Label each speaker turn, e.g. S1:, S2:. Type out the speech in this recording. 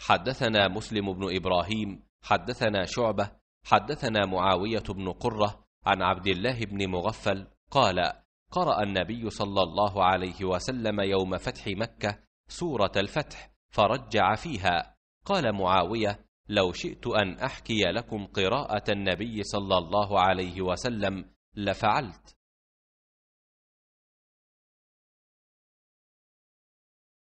S1: حدثنا مسلم بن
S2: إبراهيم حدثنا شعبة حدثنا معاوية بن قرة عن عبد الله بن مغفل قال قرأ النبي صلى الله عليه وسلم يوم فتح مكة سورة الفتح فرجع فيها قال معاوية لو شئت أن أحكي لكم قراءة النبي صلى الله عليه وسلم
S1: لفعلت